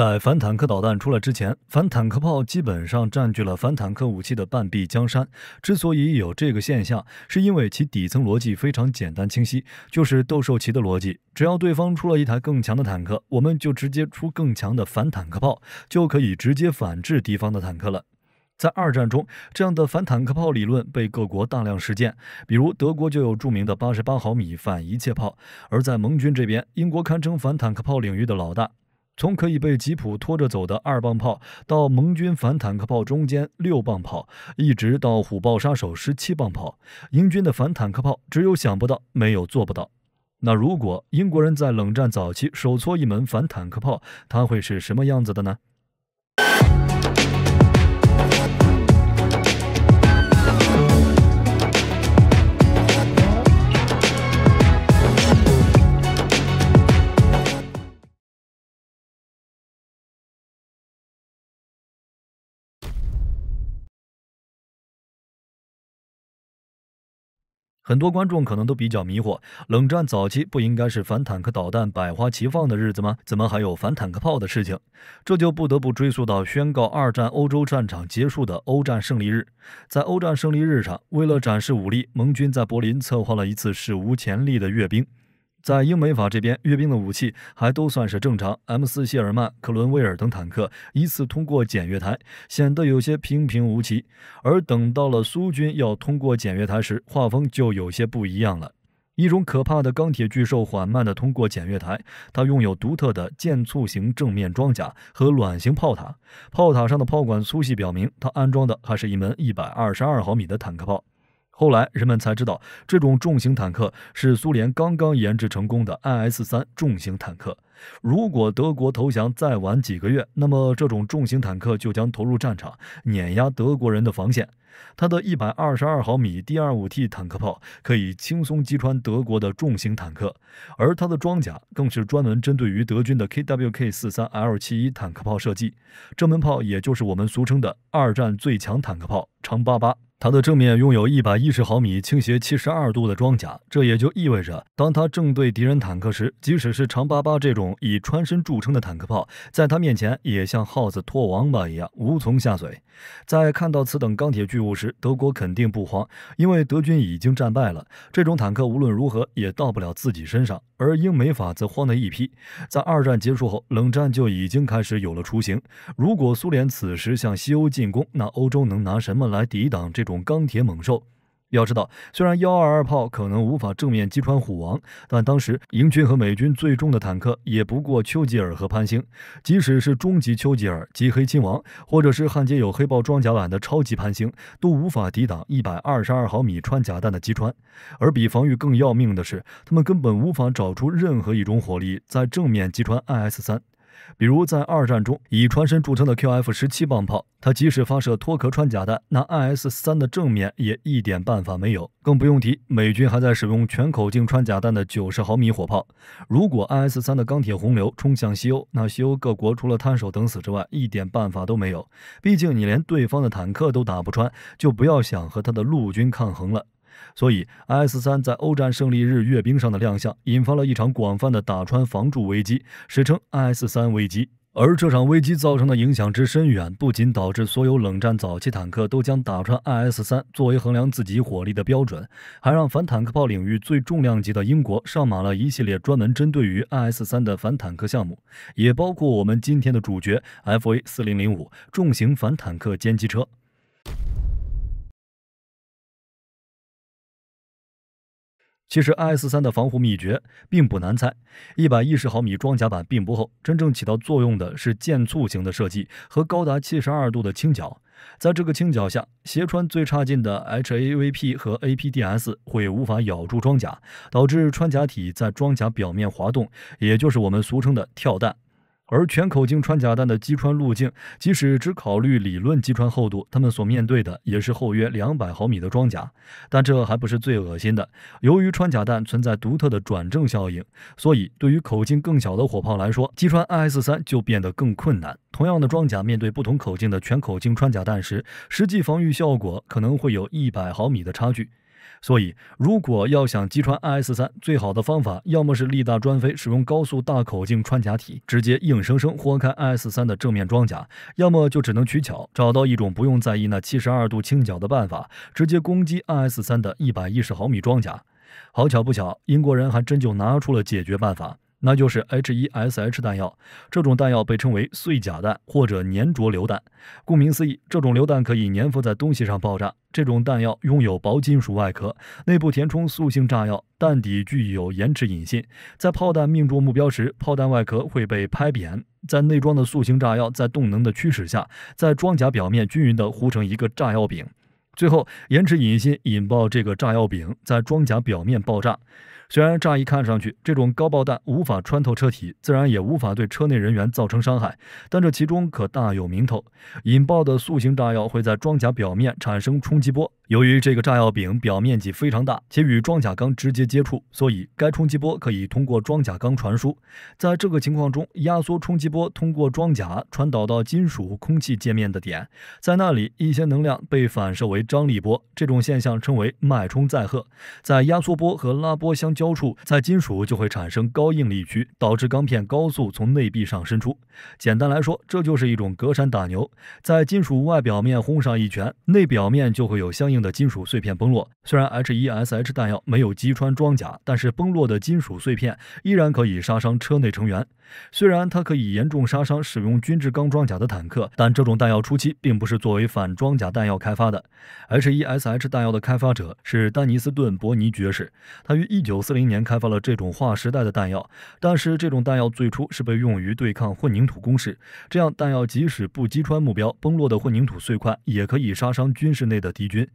在反坦克导弹出来之前，反坦克炮基本上占据了反坦克武器的半壁江山。之所以有这个现象，是因为其底层逻辑非常简单清晰，就是斗兽棋的逻辑。只要对方出了一台更强的坦克，我们就直接出更强的反坦克炮，就可以直接反制敌方的坦克了。在二战中，这样的反坦克炮理论被各国大量实践，比如德国就有著名的88毫米反一切炮，而在盟军这边，英国堪称反坦克炮领域的老大。从可以被吉普拖着走的二磅炮，到盟军反坦克炮中间六磅炮，一直到虎豹杀手十七磅炮，英军的反坦克炮只有想不到，没有做不到。那如果英国人在冷战早期手搓一门反坦克炮，它会是什么样子的呢？很多观众可能都比较迷惑，冷战早期不应该是反坦克导弹百花齐放的日子吗？怎么还有反坦克炮的事情？这就不得不追溯到宣告二战欧洲战场结束的欧战胜利日。在欧战胜利日上，为了展示武力，盟军在柏林策划了一次史无前例的阅兵。在英美法这边，阅兵的武器还都算是正常，M 四谢尔曼、克伦威尔等坦克依次通过检阅台，显得有些平平无奇。而等到了苏军要通过检阅台时，画风就有些不一样了。一种可怕的钢铁巨兽缓慢地通过检阅台，它拥有独特的箭促型正面装甲和卵形炮塔，炮塔上的炮管粗细表明它安装的还是一门一百二十二毫米的坦克炮。后来人们才知道，这种重型坦克是苏联刚刚研制成功的 IS 三重型坦克。如果德国投降再晚几个月，那么这种重型坦克就将投入战场，碾压德国人的防线。它的122毫米 D25T 坦克炮可以轻松击穿德国的重型坦克，而它的装甲更是专门针对于德军的 KWK43L71 坦克炮设计。这门炮也就是我们俗称的二战最强坦克炮——长八八。它的正面拥有一百一十毫米倾斜七十二度的装甲，这也就意味着，当它正对敌人坦克时，即使是长八八这种以穿身著称的坦克炮，在它面前也像耗子拖王八一样无从下嘴。在看到此等钢铁巨。午时，德国肯定不慌，因为德军已经战败了，这种坦克无论如何也到不了自己身上。而英美法则慌得一批。在二战结束后，冷战就已经开始有了雏形。如果苏联此时向西欧进攻，那欧洲能拿什么来抵挡这种钢铁猛兽？要知道，虽然幺二二炮可能无法正面击穿虎王，但当时英军和美军最重的坦克也不过丘吉尔和潘兴。即使是中级丘吉尔及黑亲王，或者是焊接有黑豹装甲板的超级潘兴，都无法抵挡一百二十二毫米穿甲弹的击穿。而比防御更要命的是，他们根本无法找出任何一种火力在正面击穿 IS 三。比如在二战中以穿身著称的 QF 十七磅炮，它即使发射脱壳穿甲弹，那 IS 三的正面也一点办法没有，更不用提美军还在使用全口径穿甲弹的九十毫米火炮。如果 IS 三的钢铁洪流冲向西欧，那西欧各国除了摊手等死之外，一点办法都没有。毕竟你连对方的坦克都打不穿，就不要想和他的陆军抗衡了。所以，IS-3 在欧战胜利日阅兵上的亮相，引发了一场广泛的打穿防柱危机，史称 IS-3 危机。而这场危机造成的影响之深远，不仅导致所有冷战早期坦克都将打穿 IS-3 作为衡量自己火力的标准，还让反坦克炮领域最重量级的英国上马了一系列专门针对于 IS-3 的反坦克项目，也包括我们今天的主角 FA-4005 重型反坦克歼击车。其实，IS-3 的防护秘诀并不难猜。一百一十毫米装甲板并不厚，真正起到作用的是箭簇型的设计和高达七十二度的倾角。在这个倾角下，斜穿最差劲的 HAP v 和 APDS 会无法咬住装甲，导致穿甲体在装甲表面滑动，也就是我们俗称的跳弹。而全口径穿甲弹的击穿路径，即使只考虑理论击穿厚度，他们所面对的也是厚约两百毫米的装甲。但这还不是最恶心的，由于穿甲弹存在独特的转正效应，所以对于口径更小的火炮来说，击穿 IS-3 就变得更困难。同样的装甲面对不同口径的全口径穿甲弹时，实际防御效果可能会有一百毫米的差距。所以，如果要想击穿 IS-3，最好的方法，要么是力大专飞，使用高速大口径穿甲体，直接硬生生豁开 IS-3 的正面装甲；要么就只能取巧，找到一种不用在意那七十二度倾角的办法，直接攻击 IS-3 的一百一十毫米装甲。好巧不巧，英国人还真就拿出了解决办法。那就是 H1SH 弹药，这种弹药被称为碎甲弹或者粘着榴弹。顾名思义，这种榴弹可以粘附在东西上爆炸。这种弹药拥有薄金属外壳，内部填充塑性炸药，弹底具有延迟引信。在炮弹命中目标时，炮弹外壳会被拍扁，在内装的塑性炸药在动能的驱使下，在装甲表面均匀地糊成一个炸药饼。最后，延迟引信引爆这个炸药饼，在装甲表面爆炸。虽然乍一看上去，这种高爆弹无法穿透车体，自然也无法对车内人员造成伤害，但这其中可大有名头。引爆的塑形炸药会在装甲表面产生冲击波。由于这个炸药饼表面积非常大，且与装甲钢直接接触，所以该冲击波可以通过装甲钢传输。在这个情况中，压缩冲击波通过装甲传导到金属空气界面的点，在那里一些能量被反射为张力波。这种现象称为脉冲载荷。在压缩波和拉波相交处，在金属就会产生高应力区，导致钢片高速从内壁上伸出。简单来说，这就是一种隔山打牛，在金属外表面轰上一拳，内表面就会有相应。的金属碎片崩落，虽然 h 1 s h 弹药没有击穿装甲，但是崩落的金属碎片依然可以杀伤车内成员。虽然它可以严重杀伤使用均质钢装甲的坦克，但这种弹药初期并不是作为反装甲弹药开发的。h 1 s h 弹药的开发者是丹尼斯顿·伯尼爵士，他于1940年开发了这种划时代的弹药。但是这种弹药最初是被用于对抗混凝土工事，这样弹药即使不击穿目标，崩落的混凝土碎块也可以杀伤军事内的敌军。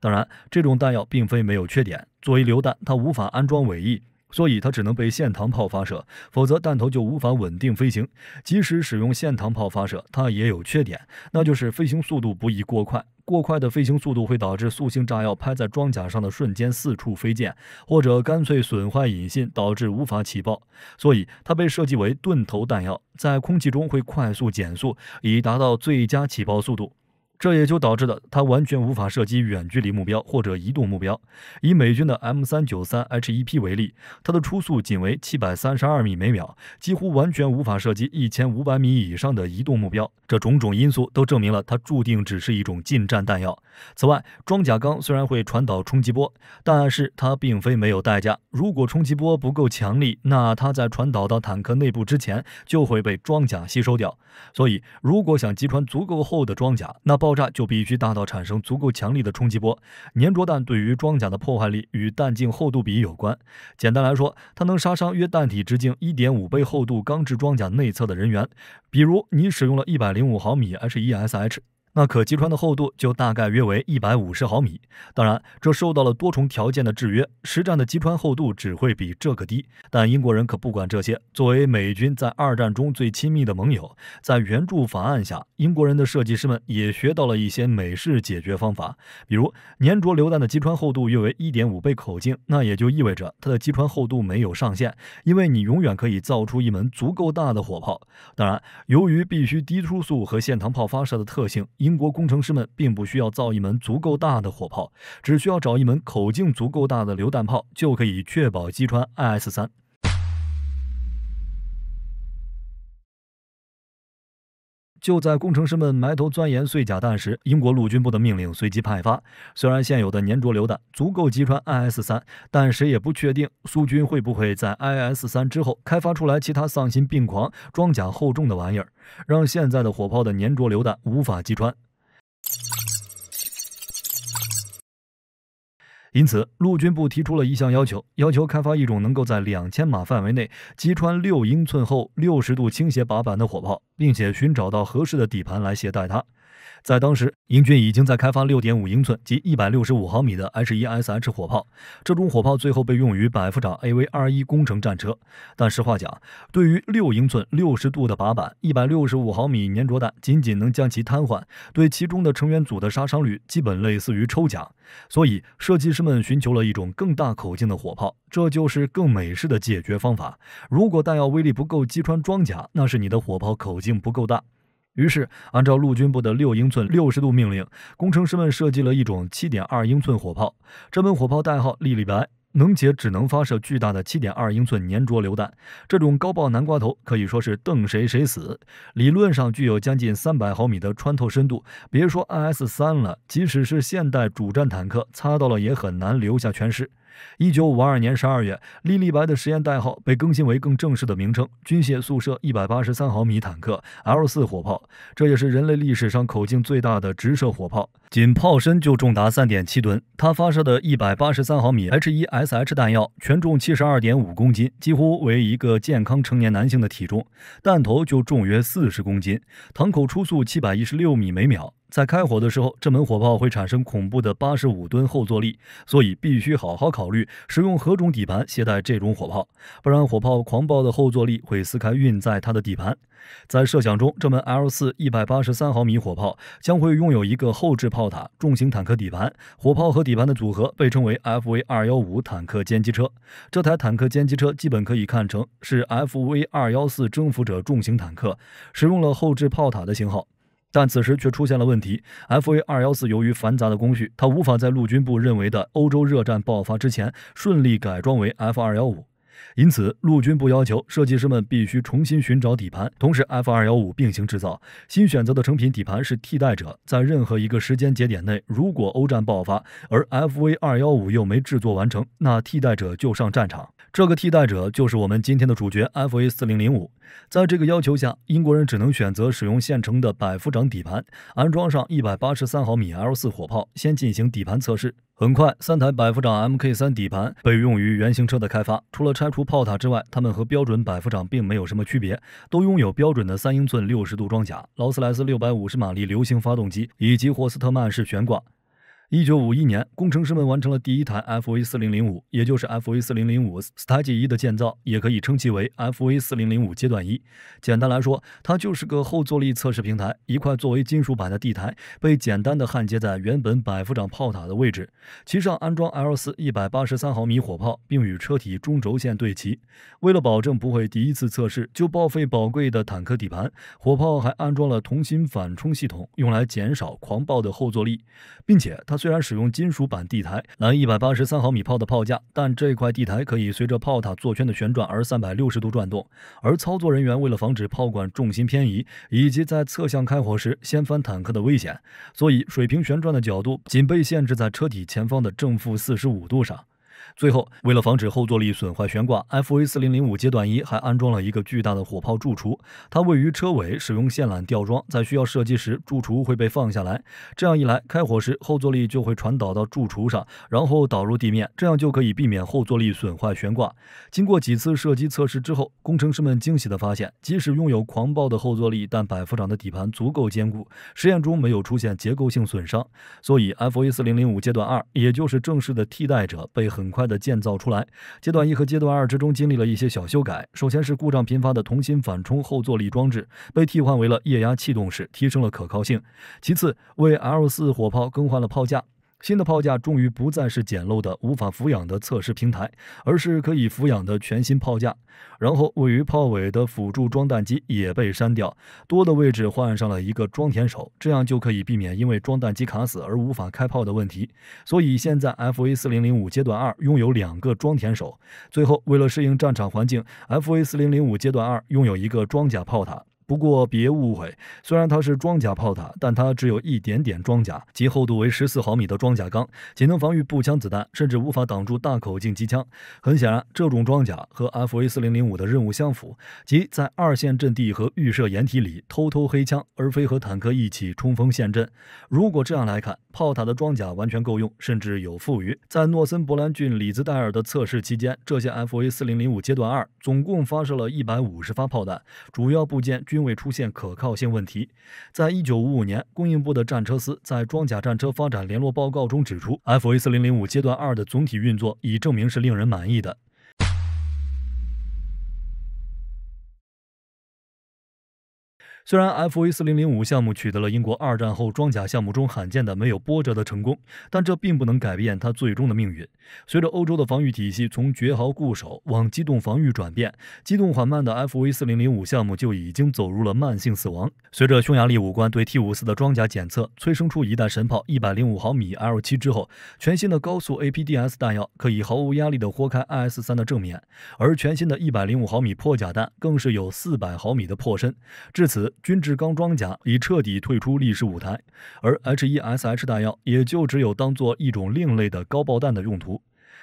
当然，这种弹药并非没有缺点。作为榴弹，它无法安装尾翼，所以它只能被线膛炮发射，否则弹头就无法稳定飞行。即使使用线膛炮发射，它也有缺点，那就是飞行速度不宜过快。过快的飞行速度会导致塑性炸药拍在装甲上的瞬间四处飞溅，或者干脆损坏引信，导致无法起爆。所以，它被设计为钝头弹药，在空气中会快速减速，以达到最佳起爆速度。这也就导致了它完全无法射击远距离目标或者移动目标。以美军的 M 三九三 H E P 为例，它的初速仅为七百三十二米每秒，几乎完全无法射击一千五百米以上的移动目标。这种种因素都证明了它注定只是一种近战弹药。此外，装甲钢虽然会传导冲击波，但是它并非没有代价。如果冲击波不够强力，那它在传导到坦克内部之前就会被装甲吸收掉。所以，如果想击穿足够厚的装甲，那包爆炸就必须大到产生足够强力的冲击波。粘着弹对于装甲的破坏力与弹径厚度比有关。简单来说，它能杀伤约弹体直径一点五倍厚度钢制装甲内侧的人员。比如，你使用了一百零五毫米 HESH。那可击穿的厚度就大概约为一百五十毫米，当然这受到了多重条件的制约，实战的击穿厚度只会比这个低。但英国人可不管这些，作为美军在二战中最亲密的盟友，在援助法案下，英国人的设计师们也学到了一些美式解决方法，比如粘着榴弹的击穿厚度约为一点五倍口径，那也就意味着它的击穿厚度没有上限，因为你永远可以造出一门足够大的火炮。当然，由于必须低初速和线膛炮发射的特性。英国工程师们并不需要造一门足够大的火炮，只需要找一门口径足够大的榴弹炮，就可以确保击穿 IS 三。就在工程师们埋头钻研碎甲弹时，英国陆军部的命令随即派发。虽然现有的粘着榴弹足够击穿 IS 三，但谁也不确定苏军会不会在 IS 三之后开发出来其他丧心病狂、装甲厚重的玩意儿，让现在的火炮的粘着榴弹无法击穿。因此，陆军部提出了一项要求，要求开发一种能够在两千码范围内击穿六英寸厚、六十度倾斜靶板的火炮，并且寻找到合适的底盘来携带它。在当时，英军已经在开发6.5英寸及165毫米的 H1SH 火炮，这种火炮最后被用于百夫长 a v 2一工程战车。但实话讲，对于6英寸60度的靶板，165毫米粘着弹仅仅能将其瘫痪，对其中的成员组的杀伤率基本类似于抽奖。所以，设计师们寻求了一种更大口径的火炮，这就是更美式的解决方法。如果弹药威力不够击穿装甲，那是你的火炮口径不够大。于是，按照陆军部的六英寸六十度命令，工程师们设计了一种七点二英寸火炮。这门火炮代号“莉莉白”，能解只能发射巨大的七点二英寸粘着榴弹。这种高爆南瓜头可以说是瞪谁谁死，理论上具有将近三百毫米的穿透深度。别说 IS 三了，即使是现代主战坦克擦到了，也很难留下全尸。一九五二年十二月，莉莉白的实验代号被更新为更正式的名称：军械宿舍一百八十三毫米坦克 L 四火炮。这也是人类历史上口径最大的直射火炮，仅炮身就重达三点七吨。它发射的一百八十三毫米 H 一 SH 弹药，全重七十二点五公斤，几乎为一个健康成年男性的体重。弹头就重约四十公斤，膛口初速七百一十六米每秒。在开火的时候，这门火炮会产生恐怖的八十五吨后坐力，所以必须好好考虑使用何种底盘携带这种火炮，不然火炮狂暴的后坐力会撕开运载它的底盘。在设想中，这门 L 四一百八十三毫米火炮将会拥有一个后置炮塔重型坦克底盘，火炮和底盘的组合被称为 FV 二幺五坦克歼击车。这台坦克歼击车基本可以看成是 FV 二幺四征服者重型坦克，使用了后置炮塔的型号。但此时却出现了问题，FV 二幺四由于繁杂的工序，它无法在陆军部认为的欧洲热战爆发之前顺利改装为 F 二幺五，因此陆军部要求设计师们必须重新寻找底盘，同时 F 二幺五并行制造。新选择的成品底盘是替代者，在任何一个时间节点内，如果欧战爆发而 FV 二幺五又没制作完成，那替代者就上战场。这个替代者就是我们今天的主角 f A 四零零五。在这个要求下，英国人只能选择使用现成的百夫长底盘，安装上183毫米 L4 火炮，先进行底盘测试。很快，三台百夫长 MK3 底盘被用于原型车的开发。除了拆除炮塔之外，它们和标准百夫长并没有什么区别，都拥有标准的三英寸六十度装甲、劳斯莱斯650马力流星发动机以及霍斯特曼式悬挂。一九五一年，工程师们完成了第一台 FV 四零零五，也就是 FV 四零零五 Stage 一的建造，也可以称其为 FV 四零零五阶段一。简单来说，它就是个后坐力测试平台，一块作为金属板的地台被简单的焊接在原本百夫长炮塔的位置，其上安装 L 四一百八十三毫米火炮，并与车体中轴线对齐。为了保证不会第一次测试就报废宝贵的坦克底盘，火炮还安装了同心反冲系统，用来减少狂暴的后坐力，并且它。虽然使用金属板地台百183毫米炮的炮架，但这块地台可以随着炮塔座圈的旋转而360度转动。而操作人员为了防止炮管重心偏移以及在侧向开火时掀翻坦克的危险，所以水平旋转的角度仅被限制在车体前方的正负45度上。最后，为了防止后坐力损坏悬挂 f A 4 0 0 5阶段一还安装了一个巨大的火炮柱锄。它位于车尾，使用线缆吊装。在需要射击时，柱锄会被放下来。这样一来，开火时后坐力就会传导到柱锄上，然后导入地面。这样就可以避免后坐力损坏悬挂。经过几次射击测试之后，工程师们惊喜地发现，即使拥有狂暴的后坐力，但百夫长的底盘足够坚固，实验中没有出现结构性损伤。所以 f A 4 0 0 5阶段二，也就是正式的替代者，被很。快的建造出来。阶段一和阶段二之中经历了一些小修改。首先是故障频发的同心反冲后坐力装置被替换为了液压气动式，提升了可靠性。其次为 L 四火炮更换了炮架。新的炮架终于不再是简陋的、无法俯仰的测试平台，而是可以俯仰的全新炮架。然后位于炮尾的辅助装弹机也被删掉，多的位置换上了一个装填手，这样就可以避免因为装弹机卡死而无法开炮的问题。所以现在 f A 4 0 0 5阶段二拥有两个装填手。最后，为了适应战场环境 f A 4 0 0 5阶段二拥有一个装甲炮塔。不过别误会，虽然它是装甲炮塔，但它只有一点点装甲，及厚度为十四毫米的装甲钢，仅能防御步枪子弹，甚至无法挡住大口径机枪。很显然，这种装甲和 f A 4005的任务相符，即在二线阵地和预设掩体里偷偷黑枪，而非和坦克一起冲锋陷阵。如果这样来看，炮塔的装甲完全够用，甚至有富余。在诺森伯兰郡里兹戴尔的测试期间，这些 f A 4005阶段二总共发射了一百五十发炮弹，主要部件均。并未出现可靠性问题。在一九五五年，供应部的战车司在装甲战车发展联络报告中指出 f A 四零零五阶段二的总体运作已证明是令人满意的。虽然 FV 4005项目取得了英国二战后装甲项目中罕见的没有波折的成功，但这并不能改变它最终的命运。随着欧洲的防御体系从绝豪固守往机动防御转变，机动缓慢的 FV 4005项目就已经走入了慢性死亡。随着匈牙利武官对 T54 的装甲检测催生出一代神炮105毫米 L7 之后，全新的高速 APDS 弹药可以毫无压力的豁开 IS3 的正面，而全新的一百零五毫米破甲弹更是有四百毫米的破身。至此。均制钢装甲已彻底退出历史舞台，而 HESH 弹药也就只有当做一种另类的高爆弹的用途。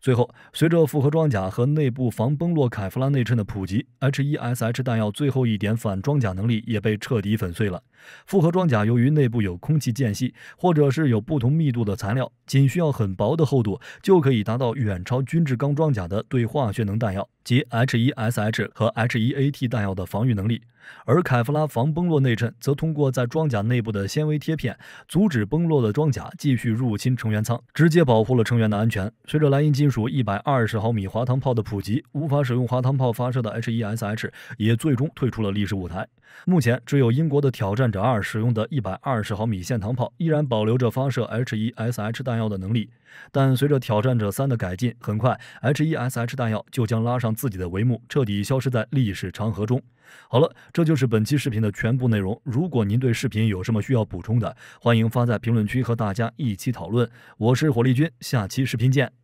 最后，随着复合装甲和内部防崩落凯夫拉内衬的普及，HESH 弹药最后一点反装甲能力也被彻底粉碎了。复合装甲由于内部有空气间隙，或者是有不同密度的材料，仅需要很薄的厚度就可以达到远超均质钢装甲的对化学能弹药及 H1SH 和 H1AT 弹药的防御能力。而凯夫拉防崩落内衬则通过在装甲内部的纤维贴片，阻止崩落的装甲继续入侵成员舱，直接保护了成员的安全。随着莱茵金属120毫米滑膛炮的普及，无法使用滑膛炮发射的 H1SH 也最终退出了历史舞台。目前只有英国的挑战。者二使用的一百二十毫米线膛炮依然保留着发射 H 一 S H 弹药的能力，但随着挑战者三的改进，很快 H 一 S H 弹药就将拉上自己的帷幕，彻底消失在历史长河中。好了，这就是本期视频的全部内容。如果您对视频有什么需要补充的，欢迎发在评论区和大家一起讨论。我是火力军，下期视频见。